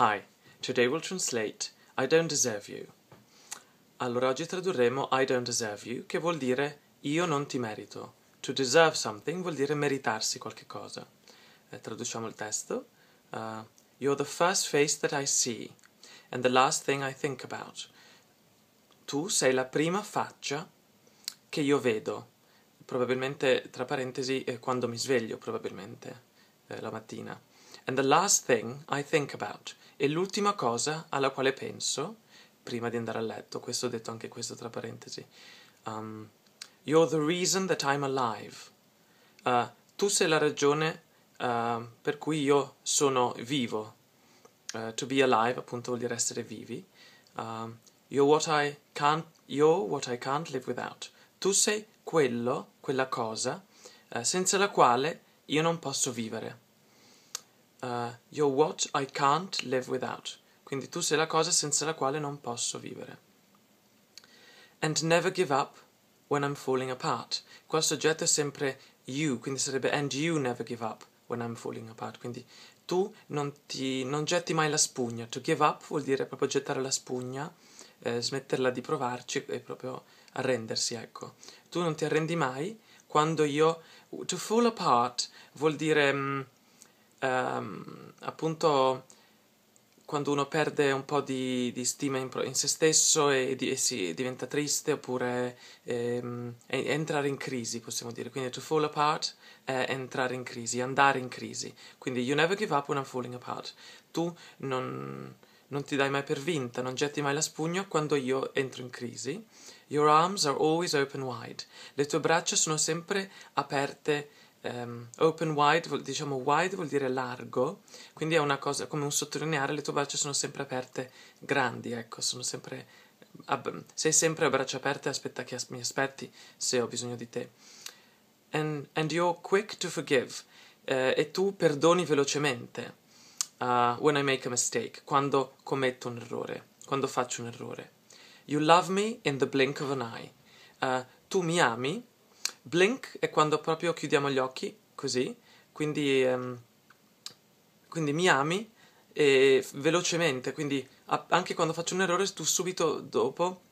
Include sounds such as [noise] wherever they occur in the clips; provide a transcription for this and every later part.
Hi, today we'll translate I don't deserve you. Allora oggi tradurremo I don't deserve you, che vuol dire io non ti merito. To deserve something vuol dire meritarsi qualche cosa. Eh, traduciamo il testo. Uh, You're the first face that I see and the last thing I think about. Tu sei la prima faccia che io vedo. Probabilmente, tra parentesi, eh, quando mi sveglio, probabilmente, eh, la mattina. And the last thing I think about. E l'ultima cosa alla quale penso, prima di andare a letto, questo ho detto anche questo tra parentesi, um, You're the reason that I'm alive. Uh, tu sei la ragione uh, per cui io sono vivo. Uh, to be alive, appunto, vuol dire essere vivi. Um, you're, what I can't, you're what I can't live without. Tu sei quello, quella cosa, uh, senza la quale io non posso vivere uh, eh, Your what I can't live without. Quindi tu sei la cosa senza la quale non posso vivere. And never give up when I'm falling apart. Qua il soggetto è sempre you, quindi sarebbe and you never give up when I'm falling apart. Quindi tu non, ti, non getti mai la spugna. To give up vuol dire proprio gettare la spugna, eh, smetterla di provarci e proprio arrendersi, ecco. Tu non ti arrendi mai quando io... To fall apart vuol dire... Mh, mm, ehm, appunto quando uno perde un po' di, di stima in, in, se stesso e, di, e si, diventa triste oppure ehm, entrare in crisi, possiamo dire. Quindi to fall apart è entrare in crisi, andare in crisi. Quindi you never give up when I'm falling apart. Tu non, non ti dai mai per vinta, non getti mai la spugna quando io entro in crisi. Your arms are always open wide. Le tue braccia sono sempre aperte Um, open wide, diciamo wide vuol dire largo, quindi è una cosa come un sottolineare, le tue braccia sono sempre aperte grandi, ecco, sono sempre, ab- sei sempre a braccia aperte, aspetta che as- mi aspetti se ho bisogno di te. And, and you're quick to forgive, eh, e tu perdoni velocemente uh, when I make a mistake, quando commetto un errore, quando faccio un errore. You love me in the blink of an eye, uh, tu mi ami Blink è quando proprio chiudiamo gli occhi, così, quindi, ehm, quindi mi ami e velocemente, quindi a, anche quando faccio un errore tu subito dopo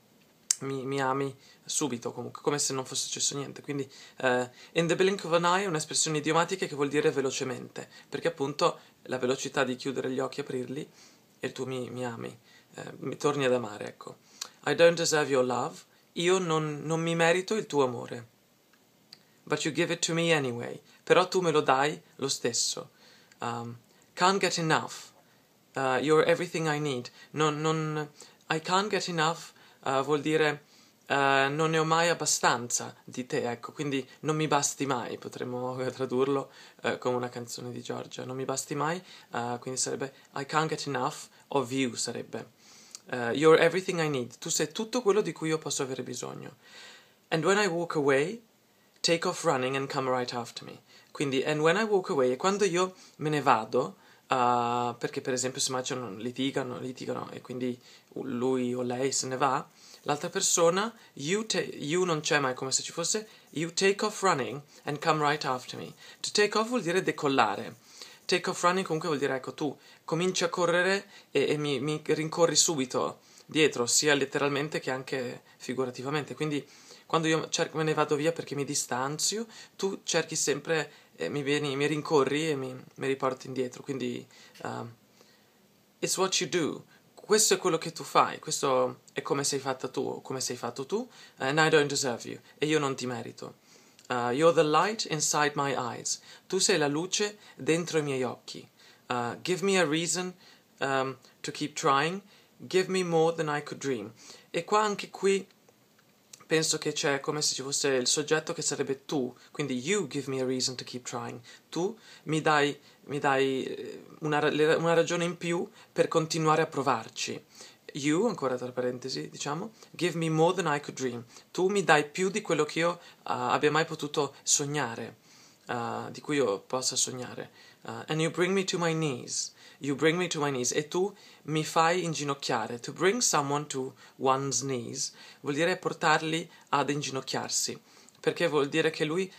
mi, mi, ami subito comunque, come se non fosse successo niente. Quindi eh, in the blink of an eye è un'espressione idiomatica che vuol dire velocemente, perché appunto la velocità di chiudere gli occhi e aprirli e tu mi, mi ami, eh, mi torni ad amare, ecco. I don't deserve your love, io non, non mi merito il tuo amore but you give it to me anyway. Però tu me lo dai lo stesso. Um, can't get enough. Uh, you're everything I need. Non, non, I can't get enough uh, vuol dire uh, non ne ho mai abbastanza di te, ecco, quindi non mi basti mai, potremmo [laughs] tradurlo uh, come una canzone di Giorgia, non mi basti mai, uh, quindi sarebbe I can't get enough of you sarebbe. Uh, you're everything I need, tu sei tutto quello di cui io posso avere bisogno. And when I walk away, take off running and come right after me. Quindi, and when I walk away, è quando io me ne vado, uh, perché per esempio si macciano, litigano, litigano, e quindi lui o lei se ne va, l'altra persona, you, ta- you non c'è mai come se ci fosse, you take off running and come right after me. To take off vuol dire decollare. Take off running comunque vuol dire, ecco, tu cominci a correre e, e mi, mi rincorri subito dietro, sia letteralmente che anche figurativamente. Quindi quando io cerco, me ne vado via perché mi distanzio, tu cerchi sempre, eh, mi, vieni, mi rincorri e mi, mi riporti indietro. Quindi, uh, it's what you do. Questo è quello che tu fai, questo è come sei fatta tu, come sei fatto tu, and I don't deserve you, e io non ti merito. Uh, you're the light inside my eyes. Tu sei la luce dentro i miei occhi. Uh, give me a reason um, to keep trying. Give me more than I could dream. E qua anche qui penso che c'è come se ci fosse il soggetto che sarebbe tu, quindi you give me a reason to keep trying, tu mi dai, mi dai eh, una, una, ragione in più per continuare a provarci. You, ancora tra parentesi, diciamo, give me more than I could dream. Tu mi dai più di quello che io uh, abbia mai potuto sognare uh, di cui io possa sognare. Uh, and you bring me to my knees. You bring me to my knees. E tu mi fai inginocchiare. To bring someone to one's knees vuol dire portarli ad inginocchiarsi. Perché vuol dire che lui,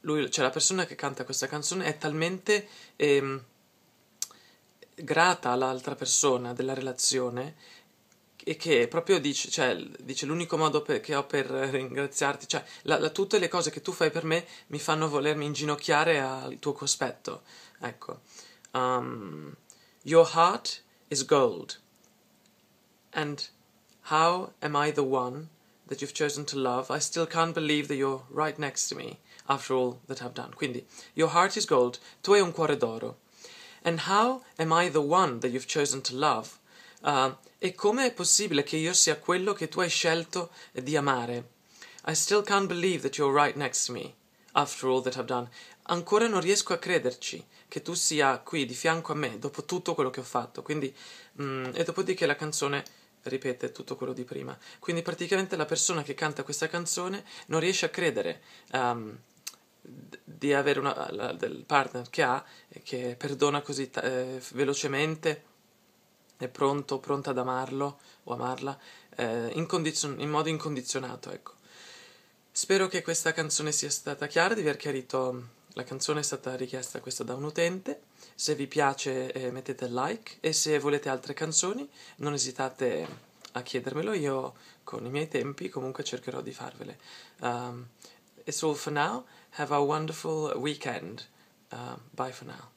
lui cioè la persona che canta questa canzone, è talmente ehm, grata all'altra persona della relazione e che proprio dice, cioè, dice l'unico modo per, che ho per ringraziarti, cioè la, la, tutte le cose che tu fai per me mi fanno volermi inginocchiare al tuo cospetto. Ecco, um, Your heart is gold, and how am I the one that you've chosen to love? I still can't believe that you're right next to me after all that I've done. Quindi, Your heart is gold, tu hai un cuore d'oro, and how am I the one that you've chosen to love? Uh, e come è possibile che io sia quello che tu hai scelto di amare? I still can't believe that you're right next to me, after all that I've done. Ancora non riesco a crederci che tu sia qui di fianco a me dopo tutto quello che ho fatto. Quindi, mm, e dopodiché la canzone ripete tutto quello di prima. Quindi praticamente la persona che canta questa canzone non riesce a credere um, di avere una, la, del partner che ha, che perdona così eh, velocemente è pronto, pronta ad amarlo o amarla eh, in, condizion- in modo incondizionato, ecco. Spero che questa canzone sia stata chiara, di aver chiarito la canzone è stata richiesta questa da un utente. Se vi piace eh, mettete like e se volete altre canzoni non esitate a chiedermelo, io con i miei tempi comunque cercherò di farvele. Um, it's all for now, have a wonderful weekend. Uh, bye for now.